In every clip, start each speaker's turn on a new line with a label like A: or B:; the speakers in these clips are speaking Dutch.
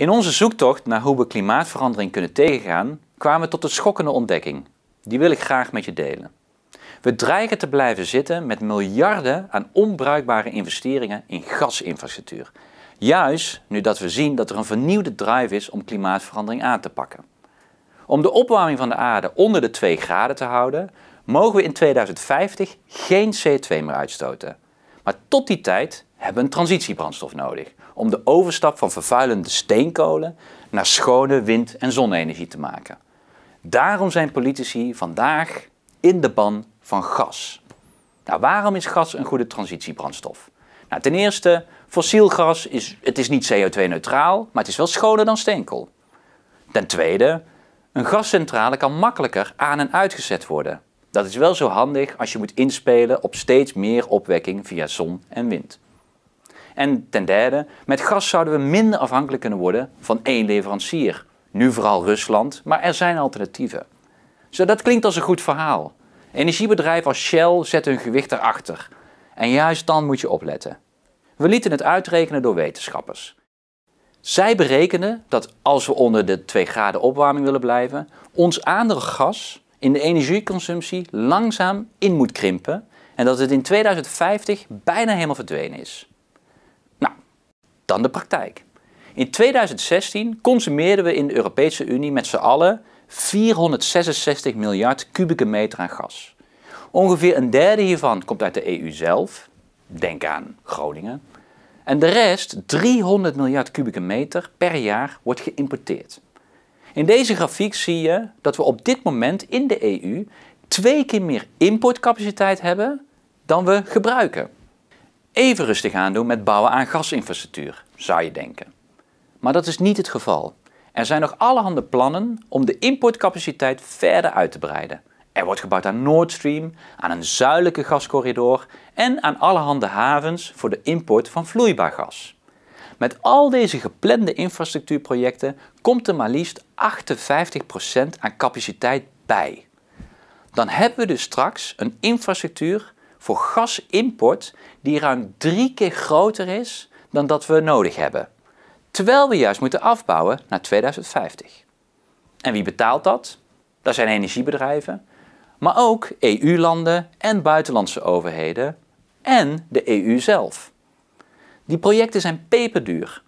A: In onze zoektocht naar hoe we klimaatverandering kunnen tegengaan, kwamen we tot een schokkende ontdekking. Die wil ik graag met je delen. We dreigen te blijven zitten met miljarden aan onbruikbare investeringen in gasinfrastructuur. Juist nu dat we zien dat er een vernieuwde drive is om klimaatverandering aan te pakken. Om de opwarming van de aarde onder de 2 graden te houden, mogen we in 2050 geen CO2 meer uitstoten. Maar tot die tijd hebben een transitiebrandstof nodig om de overstap van vervuilende steenkolen naar schone wind- en zonne-energie te maken. Daarom zijn politici vandaag in de ban van gas. Nou, waarom is gas een goede transitiebrandstof? Nou, ten eerste, fossiel gas is, het is niet CO2-neutraal, maar het is wel schoner dan steenkool. Ten tweede, een gascentrale kan makkelijker aan- en uitgezet worden. Dat is wel zo handig als je moet inspelen op steeds meer opwekking via zon en wind. En ten derde, met gas zouden we minder afhankelijk kunnen worden van één leverancier. Nu vooral Rusland, maar er zijn alternatieven. Zo, dat klinkt als een goed verhaal. Energiebedrijven als Shell zetten hun gewicht erachter. En juist dan moet je opletten. We lieten het uitrekenen door wetenschappers. Zij berekenen dat als we onder de 2 graden opwarming willen blijven, ons aandeel gas in de energieconsumptie langzaam in moet krimpen en dat het in 2050 bijna helemaal verdwenen is dan de praktijk. In 2016 consumeerden we in de Europese Unie met z'n allen 466 miljard kubieke meter aan gas. Ongeveer een derde hiervan komt uit de EU zelf, denk aan Groningen. En de rest, 300 miljard kubieke meter per jaar, wordt geïmporteerd. In deze grafiek zie je dat we op dit moment in de EU twee keer meer importcapaciteit hebben dan we gebruiken even rustig aandoen met bouwen aan gasinfrastructuur, zou je denken. Maar dat is niet het geval. Er zijn nog allerhande plannen om de importcapaciteit verder uit te breiden. Er wordt gebouwd aan Nord Stream, aan een zuidelijke gascorridor en aan allerhande havens voor de import van vloeibaar gas. Met al deze geplande infrastructuurprojecten komt er maar liefst 58% aan capaciteit bij. Dan hebben we dus straks een infrastructuur voor gasimport die ruim drie keer groter is dan dat we nodig hebben. Terwijl we juist moeten afbouwen naar 2050. En wie betaalt dat? Dat zijn energiebedrijven, maar ook EU-landen en buitenlandse overheden en de EU zelf. Die projecten zijn peperduur.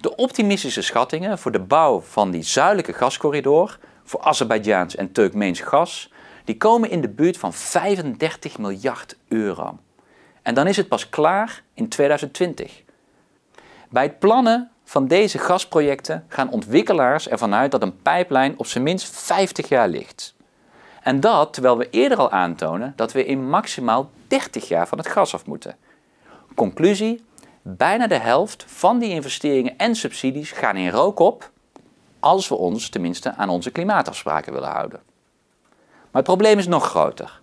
A: De optimistische schattingen voor de bouw van die zuidelijke gascorridor voor Azerbeidzjaans en Turkmeens gas die komen in de buurt van 35 miljard euro. En dan is het pas klaar in 2020. Bij het plannen van deze gasprojecten gaan ontwikkelaars ervan uit dat een pijplijn op zijn minst 50 jaar ligt. En dat terwijl we eerder al aantonen dat we in maximaal 30 jaar van het gas af moeten. Conclusie: bijna de helft van die investeringen en subsidies gaan in rook op, als we ons tenminste aan onze klimaatafspraken willen houden. Maar het probleem is nog groter.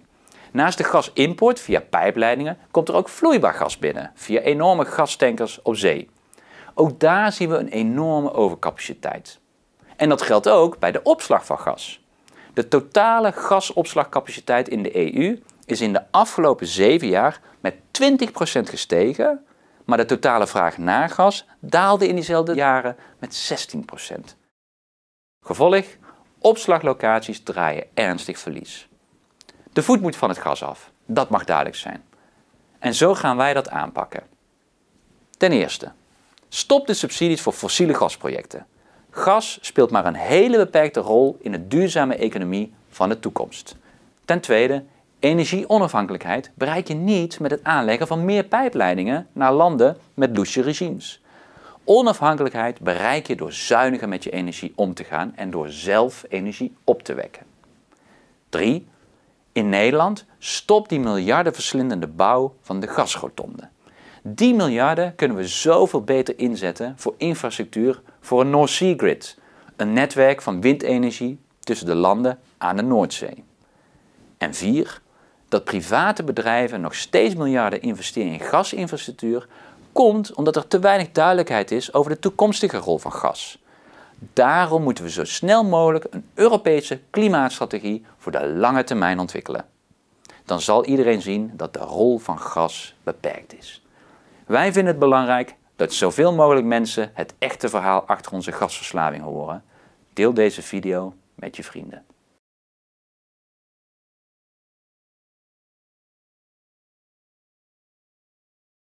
A: Naast de gasimport via pijpleidingen komt er ook vloeibaar gas binnen via enorme gastankers op zee. Ook daar zien we een enorme overcapaciteit. En dat geldt ook bij de opslag van gas. De totale gasopslagcapaciteit in de EU is in de afgelopen zeven jaar met 20% gestegen, maar de totale vraag naar gas daalde in diezelfde jaren met 16%. Gevolg? Opslaglocaties draaien ernstig verlies. De voet moet van het gas af, dat mag duidelijk zijn. En zo gaan wij dat aanpakken. Ten eerste, stop de subsidies voor fossiele gasprojecten. Gas speelt maar een hele beperkte rol in de duurzame economie van de toekomst. Ten tweede, energieonafhankelijkheid bereik je niet met het aanleggen van meer pijpleidingen naar landen met douche regimes onafhankelijkheid bereik je door zuiniger met je energie om te gaan en door zelf energie op te wekken. 3. In Nederland stop die miljarden verslindende bouw van de gasrotonde. Die miljarden kunnen we zoveel beter inzetten voor infrastructuur voor een North Sea Grid, een netwerk van windenergie tussen de landen aan de Noordzee. En 4. Dat private bedrijven nog steeds miljarden investeren in gasinfrastructuur komt omdat er te weinig duidelijkheid is over de toekomstige rol van gas. Daarom moeten we zo snel mogelijk een Europese klimaatstrategie voor de lange termijn ontwikkelen. Dan zal iedereen zien dat de rol van gas beperkt is. Wij vinden het belangrijk dat zoveel mogelijk mensen het echte verhaal achter onze gasverslaving horen. Deel deze video met je vrienden.